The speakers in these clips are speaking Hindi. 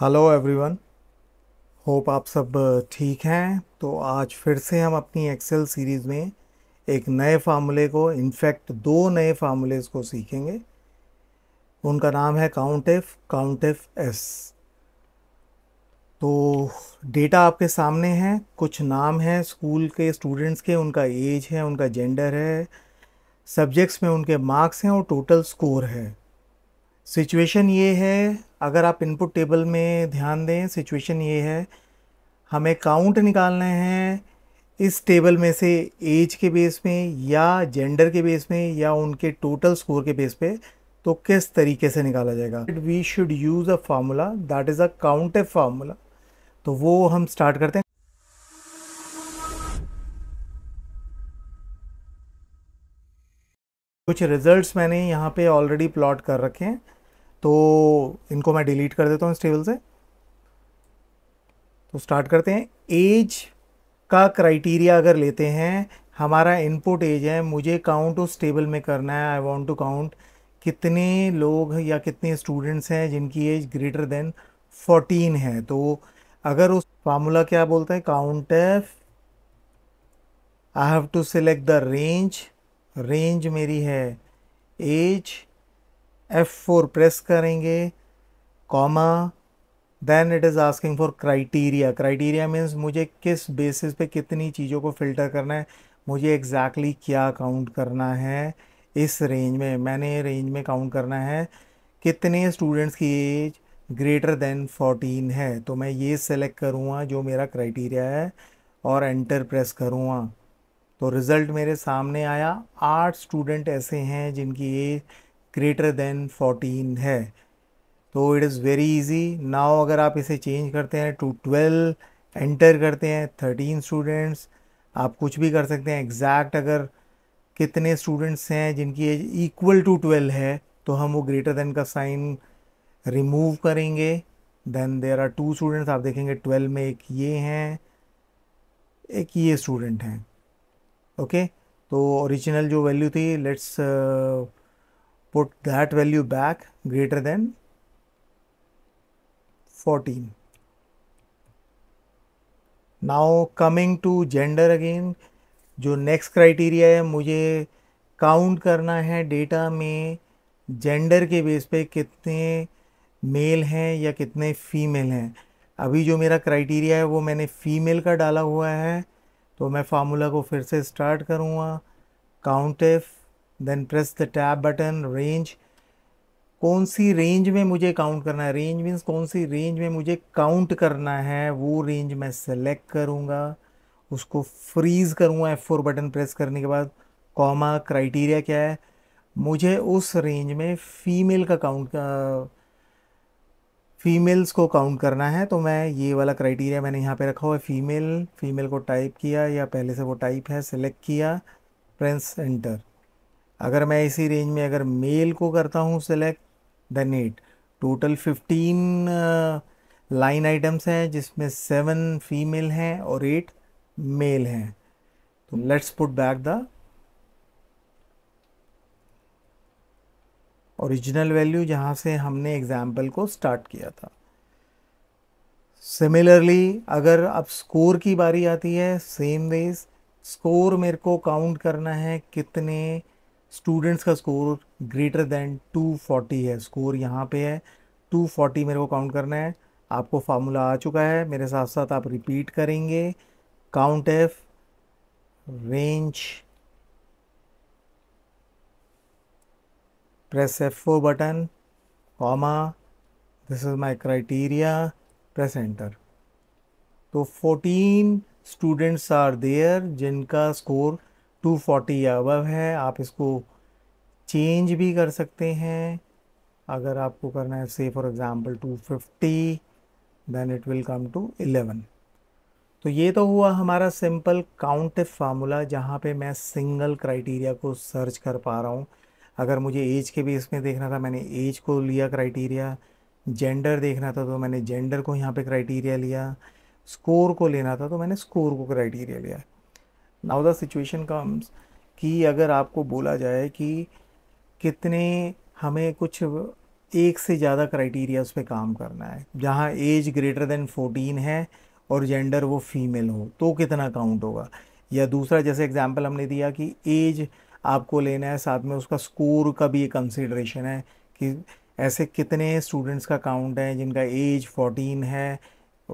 हेलो एवरीवन होप आप सब uh, ठीक हैं तो आज फिर से हम अपनी एक्सेल सीरीज़ में एक नए फार्मूले को इनफैक्ट दो नए फार्मूलेज को सीखेंगे उनका नाम है काउंट एफ एस तो डेटा आपके सामने है कुछ नाम हैं स्कूल के स्टूडेंट्स के उनका एज है उनका जेंडर है सब्जेक्ट्स में उनके मार्क्स हैं और टोटल स्कोर है सिचुएशन ये है अगर आप इनपुट टेबल में ध्यान दें सिचुएशन ये है हमें काउंट निकालना है इस टेबल में से एज के बेस में या जेंडर के बेस में या उनके टोटल स्कोर के बेस पे तो किस तरीके से निकाला जाएगा we should use a formula that is a count F formula तो वो हम स्टार्ट करते हैं कुछ रिजल्ट्स मैंने यहाँ पे ऑलरेडी प्लॉट कर रखे हैं तो इनको मैं डिलीट कर देता हूँ इस टेबल से तो स्टार्ट करते हैं एज का क्राइटेरिया अगर लेते हैं हमारा इनपुट एज है मुझे काउंट उस टेबल में करना है आई वांट टू काउंट कितने लोग या कितने स्टूडेंट्स हैं जिनकी एज ग्रेटर देन फोर्टीन है तो अगर उस फार्मूला क्या बोलते हैं count F I have to select the range range मेरी है एज F4 प्रेस करेंगे comma then it is asking for criteria criteria means मुझे किस बेसिस पे कितनी चीज़ों को फ़िल्टर करना है मुझे एग्जैक्टली exactly क्या काउंट करना है इस रेंज में मैंने रेंज में काउंट करना है कितने स्टूडेंट्स की एज ग्रेटर देन 14 है तो मैं ये सेलेक्ट करूँगा जो मेरा क्राइटीरिया है और एंटर प्रेस करूँगा तो रिज़ल्ट मेरे सामने आया आठ स्टूडेंट ऐसे हैं जिनकी एज ग्रेटर देन 14 है तो it is very easy now अगर आप इसे चेंज करते हैं टू 12 एंटर करते हैं 13 स्टूडेंट्स आप कुछ भी कर सकते हैं एग्जैक्ट अगर कितने स्टूडेंट्स हैं जिनकी एज इक्वल टू 12 है तो हम वो ग्रेटर देन का साइन रिमूव करेंगे then there are two students आप देखेंगे ट्वेल्व में एक ये हैं एक ये स्टूडेंट हैं ओके तो ओरिजिनल जो वैल्यू थी let's put that value back greater than 14. Now coming to gender again, जो next criteria है मुझे count करना है data में gender के base पे कितने male हैं या कितने female हैं अभी जो मेरा criteria है वो मैंने female का डाला हुआ है तो मैं formula को फिर से start करूँगा countif then press the tab button range कौन सी रेंज में मुझे काउंट करना है रेंज मीन्स कौन सी रेंज में मुझे काउंट करना है वो रेंज मैं सेलेक्ट करूँगा उसको फ्रीज़ करूँगा एफ फोर बटन प्रेस करने के बाद कॉमा क्राइटेरिया क्या है मुझे उस रेंज में फ़ीमेल का काउंट फ़ीमेल्स को काउंट करना है तो मैं ये वाला क्राइटेरिया मैंने यहाँ पे रखा हुआ है फ़ीमेल फ़ीमेल को टाइप किया या पहले से वो टाइप है सेलेक्ट किया प्रेस एंटर अगर मैं इसी रेंज में अगर मेल को करता हूँ select then at total fifteen line items हैं जिसमें सेवन फीमेल हैं और एट मेल हैं तो let's put back the original value जहाँ से हमने एग्जाम्पल को स्टार्ट किया था सिमिलरली अगर अब स्कोर की बारी आती है सेम वेज स्कोर मेरे को काउंट करना है कितने स्टूडेंट्स का स्कोर ग्रेटर देन 240 है स्कोर यहाँ पे है 240 मेरे को काउंट करना है आपको फार्मूला आ चुका है मेरे साथ साथ आप रिपीट करेंगे countif range F four button comma this is my criteria press enter तो 14 स्टूडेंट्स आर देयर जिनका स्कोर 240 या अबव है आप इसको चेंज भी कर सकते हैं अगर आपको करना है से for example 250 then it will come to 11 तो ये तो हुआ हमारा सिंपल काउंट फार्मूला जहाँ पे मैं सिंगल क्राइटेरिया को सर्च कर पा रहा हूँ अगर मुझे एज के बेस में देखना था मैंने एज को लिया क्राइटेरिया जेंडर देखना था तो मैंने जेंडर को यहाँ पे क्राइटेरिया लिया स्कोर को लेना था तो मैंने स्कोर को क्राइटेरिया लिया नाउ द सिचुएशन कम्स कि अगर आपको बोला जाए कि कितने हमें कुछ एक से ज़्यादा उस पर काम करना है जहाँ एज ग्रेटर देन फोर्टीन है और जेंडर वो फीमेल हो तो कितना काउंट होगा या दूसरा जैसे एग्जांपल हमने दिया कि एज आपको लेना है साथ में उसका स्कोर का भी एक कंसिड्रेशन है कि ऐसे कितने स्टूडेंट्स का काउंट है जिनका एज फोर्टीन है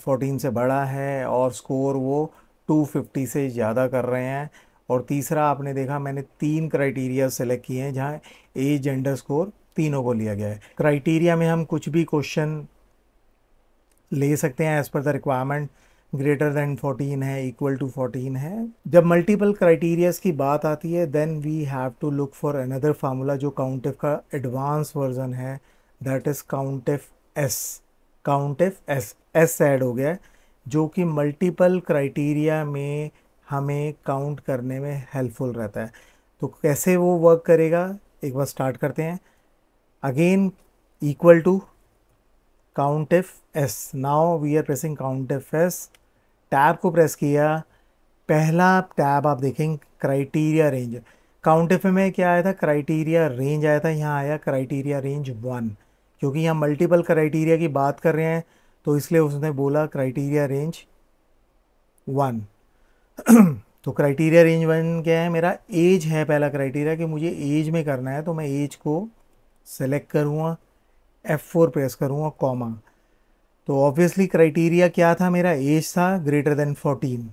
फोर्टीन से बड़ा है और स्कोर वो 250 से ज़्यादा कर रहे हैं और तीसरा आपने देखा मैंने तीन क्राइटेरिया सेलेक्ट किए हैं जहाँ एज जेंडर स्कोर तीनों को लिया गया है क्राइटेरिया में हम कुछ भी क्वेश्चन ले सकते हैं as per the requirement greater than 14 है इक्वल टू 14 है जब मल्टीपल क्राइटेरियाज की बात आती है then we have to look for another formula जो काउंटिफ का एडवांस वर्जन है that is countifs countifs S add हो गया है जो कि मल्टीपल क्राइटेरिया में हमें काउंट करने में हेल्पफुल रहता है तो कैसे वो वर्क करेगा एक बार स्टार्ट करते हैं again equal to count F countifs now we are pressing count F countifs tab को प्रेस किया पहला टैब आप देखेंगे क्राइटेरिया रेंज काउंट एफ में क्या आया था क्राइटेरिया रेंज आया था यहाँ आया क्राइटेरिया रेंज वन क्योंकि यहाँ मल्टीपल क्राइटेरिया की बात कर रहे हैं तो इसलिए उसने बोला क्राइटेरिया रेंज वन तो क्राइटेरिया रेंज वन क्या है मेरा एज है पहला क्राइटेरिया कि मुझे एज में करना है तो मैं एज को सेलेक्ट करूँगा एफ़ फोर प्रेस करूँगा कॉमा तो ऑब्वियसली क्राइटेरिया क्या था मेरा एज था ग्रेटर देन फोर्टीन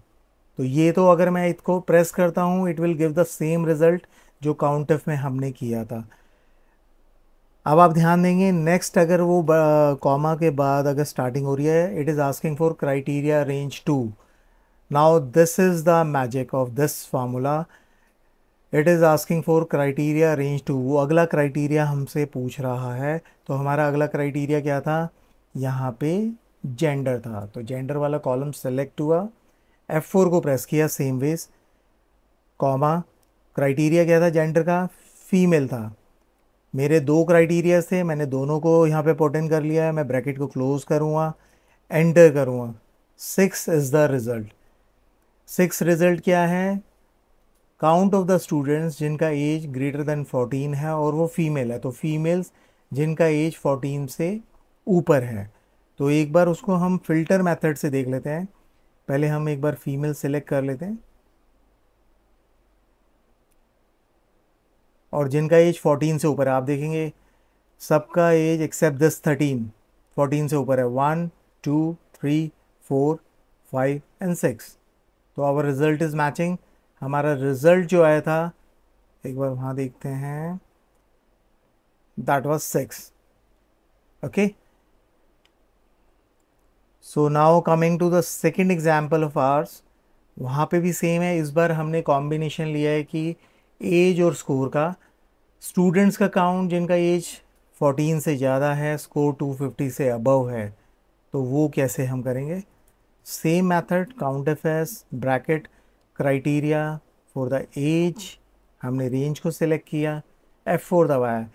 तो ये तो अगर मैं इसको प्रेस करता हूँ it will give the same result जो काउंट में हमने किया था अब आप ध्यान देंगे नेक्स्ट अगर वो कॉमा के बाद अगर स्टार्टिंग हो रही है it is asking for criteria range two now this is the magic of this formula it is asking for criteria range two वो अगला क्राइटेरिया हमसे पूछ रहा है तो हमारा अगला क्राइटेरिया क्या था यहाँ पे जेंडर था तो जेंडर वाला कॉलम सेलेक्ट हुआ एफ़ फोर को प्रेस किया सेम वेज कॉमा क्राइटेरिया क्या था जेंडर का फीमेल था मेरे दो क्राइटेरिया थे मैंने दोनों को यहाँ पे पोटेंट कर लिया है मैं ब्रैकेट को क्लोज़ करूँगा एंटर करूँगा six is the result six result क्या है काउंट ऑफ द स्टूडेंट्स जिनका एज ग्रेटर देन फोर्टीन है और वो फीमेल है तो फीमेल्स जिनका एज फोर्टीन से ऊपर है तो एक बार उसको हम फिल्टर मेथड से देख लेते हैं पहले हम एक बार फीमेल सेलेक्ट कर लेते हैं और जिनका एज 14 से ऊपर है आप देखेंगे सबका एज एक्सेप्ट दस थर्टीन फोर्टीन से ऊपर है one two three four five and six तो आवर रिज़ल्ट इज़ मैचिंग हमारा रिज़ल्ट जो आया था एक बार वहाँ देखते हैं that was six okay so now coming to the second example of ours वहाँ पे भी सेम है इस बार हमने कॉम्बिनेशन लिया है कि एज और स्कोर का स्टूडेंट्स का काउंट जिनका एज 14 से ज़्यादा है स्कोर 250 से अबव है तो वो कैसे हम करेंगे same method count F countifs bracket criteria for the age हमने रेंज को सिलेक्ट किया एफ फोर दबाया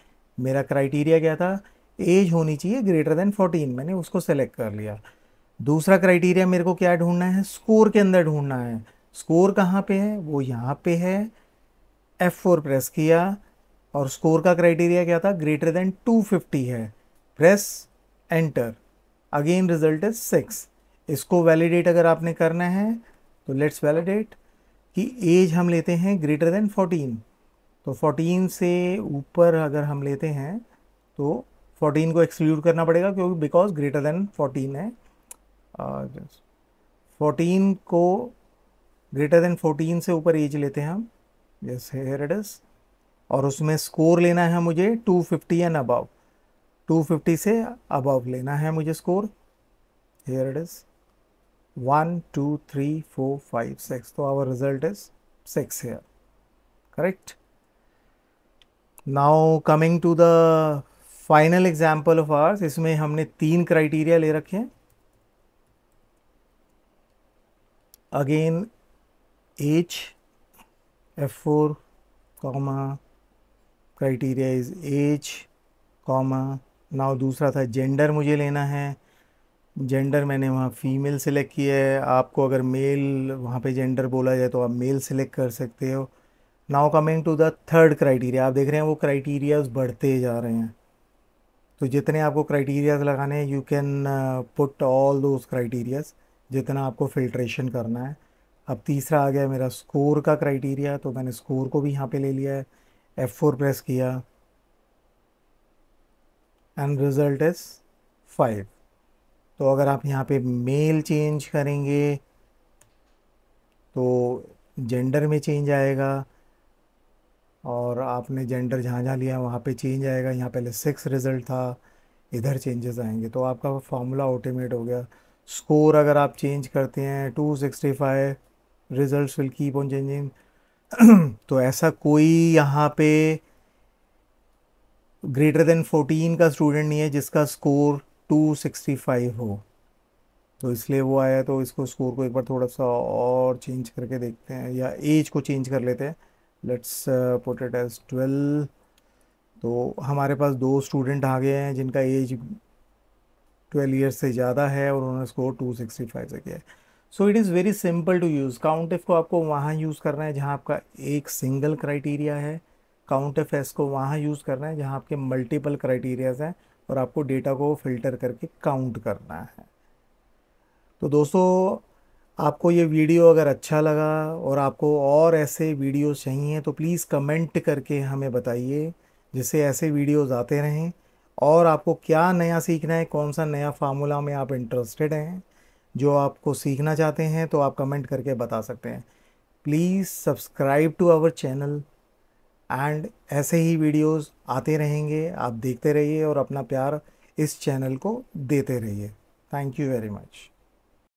मेरा क्राइटेरिया क्या था एज होनी चाहिए ग्रेटर देन 14 मैंने उसको सेलेक्ट कर लिया दूसरा क्राइटेरिया मेरे को क्या ढूंढना है स्कोर के अंदर ढूंढना है स्कोर कहाँ पे है वो यहाँ पे है F4 प्रेस किया और स्कोर का क्राइटेरिया क्या था ग्रेटर देन 250 है press enter again result is six इसको वैलिडेट अगर आपने करना है तो लेट्स वैलिडेट कि एज हम लेते हैं ग्रेटर देन 14 तो 14 से ऊपर अगर हम लेते हैं तो 14 को एक्सक्लूड करना पड़ेगा क्योंकि बिकॉज ग्रेटर देन 14 है फोर्टीन uh, को ग्रेटर देन फोर्टीन से ऊपर एज लेते हैं हम यस हेयर इट इज़ और उसमें स्कोर लेना है मुझे two fifty and above two fifty से अबव लेना है मुझे score here it is one two three four five six तो our result is six here correct now coming to the final example of ours इसमें हमने तीन क्राइटेरिया ले रखे हैं again age f4 comma criteria is age comma now दूसरा था जेंडर मुझे लेना है जेंडर मैंने वहाँ फ़ीमेल select किया है आपको अगर मेल वहाँ पे जेंडर बोला जाए तो आप मेल select कर सकते हो now coming to the third criteria आप देख रहे हैं वो criteria बढ़ते जा रहे हैं तो जितने आपको क्राइटीरियाज लगाने हैं you can put all those criterias जितना आपको फिल्ट्रेशन करना है अब तीसरा आ गया मेरा स्कोर का क्राइटेरिया तो मैंने स्कोर को भी यहाँ पे ले लिया है एफ़ फोर प्रेस किया एंड रिज़ल्ट इज़ फाइव तो अगर आप यहाँ पे मेल चेंज करेंगे तो जेंडर में चेंज आएगा और आपने जेंडर जहाँ जहाँ लिया वहाँ पे चेंज आएगा यहाँ पहले सिक्स रिज़ल्ट था इधर चेंजेस आएंगे तो आपका फार्मूला ऑटोमेट हो गया स्कोर अगर आप चेंज करते हैं to sixty five results will keep on changing तो ऐसा कोई यहाँ पे ग्रेटर देन फोर्टीन का स्टूडेंट नहीं है जिसका स्कोर टू सिक्सटी फाइव हो तो इसलिए वो आया तो इसको स्कोर को एक बार थोड़ा सा और चेंज करके देखते हैं या एज को चेंज कर लेते हैं let's put it as twelve तो हमारे पास दो स्टूडेंट आ गए हैं जिनका एज ट्वेल्व ईयर्स से ज़्यादा है और उन्होंने स्कोर टू सिक्सटी फाइव से किया है so it is very simple to use countif को आपको वहाँ यूज़ करना है जहाँ आपका एक सिंगल क्राइटेरिया है काउंट एफ एस को वहाँ यूज़ करना है जहाँ आपके मल्टीपल क्राइटेरियाज हैं और आपको डेटा को फिल्टर करके काउंट करना है तो दोस्तों आपको ये वीडियो अगर अच्छा लगा और आपको और ऐसे वीडियो चाहिए तो प्लीज़ कमेंट करके हमें बताइए जिससे ऐसे वीडियोज़ आते रहें और आपको क्या नया सीखना है कौन सा नया फार्मूला में आप इंटरेस्टेड हैं जो आपको सीखना चाहते हैं तो आप कमेंट करके बता सकते हैं please subscribe to our channel and ऐसे ही वीडियोस आते रहेंगे आप देखते रहिए और अपना प्यार इस चैनल को देते रहिए थैंक यू वेरी मच